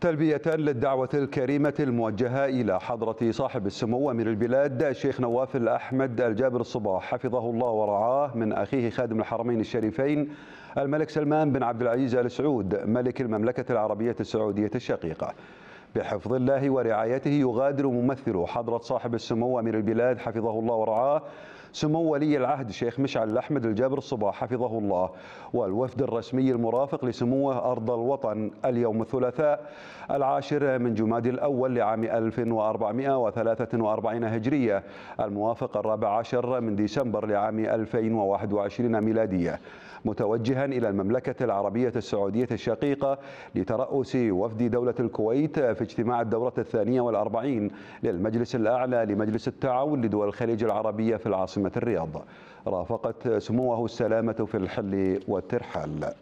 تلبية للدعوة الكريمة الموجهة إلى حضرة صاحب السمو أمير البلاد الشيخ نواف الأحمد الجابر الصباح حفظه الله ورعاه من أخيه خادم الحرمين الشريفين الملك سلمان بن عبد العزيز آل سعود ملك المملكة العربية السعودية الشقيقة بحفظ الله ورعايته يغادر ممثل حضرة صاحب السمو أمير البلاد حفظه الله ورعاه سمو ولي العهد الشيخ مشعل أحمد الجابر الصباح حفظه الله والوفد الرسمي المرافق لسموه أرض الوطن اليوم الثلاثاء العاشر من جماد الأول لعام 1443 هجرية الموافق الرابع عشر من ديسمبر لعام 2021 ميلادية متوجها إلى المملكة العربية السعودية الشقيقة لترأس وفد دولة الكويت في اجتماع الدورة الثانية والأربعين للمجلس الأعلى لمجلس التعاون لدول الخليج العربية في العاصمة الرياض رافقت سموه السلامة في الحل والترحال